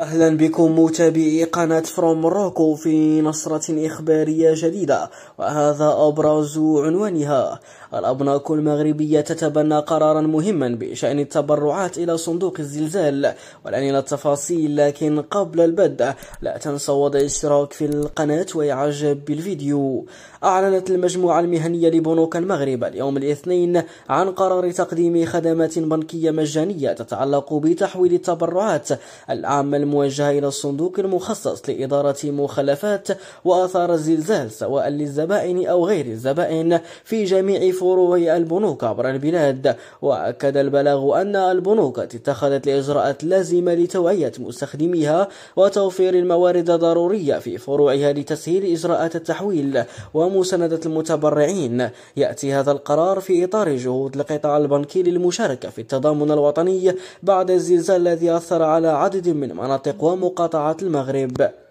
أهلا بكم متابعي قناة فروم موروكو في نصرة إخبارية جديدة وهذا أبرز عنوانها الأبناك المغربية تتبنى قرارا مهما بشأن التبرعات إلى صندوق الزلزال والآن إلى التفاصيل لكن قبل البدء لا تنسوا وضع الاشتراك في القناة وإعجاب بالفيديو أعلنت المجموعة المهنية لبنوك المغرب اليوم الاثنين عن قرار تقديم خدمات بنكية مجانية تتعلق بتحويل التبرعات العامة الموجهة إلى الصندوق المخصص لإدارة مخلفات وآثار الزلزال سواء للزبائن أو غير الزبائن في جميع فروع البنوك عبر البلاد وأكد البلاغ أن البنوك اتخذت الإجراءات اللازمة لتوعية مستخدميها وتوفير الموارد الضرورية في فروعها لتسهيل إجراءات التحويل ومساندة المتبرعين يأتي هذا القرار في إطار جهود القطاع البنكي للمشاركة في التضامن الوطني بعد الزلزال الذي أثر على عدد من مناطق ومقاطعات المغرب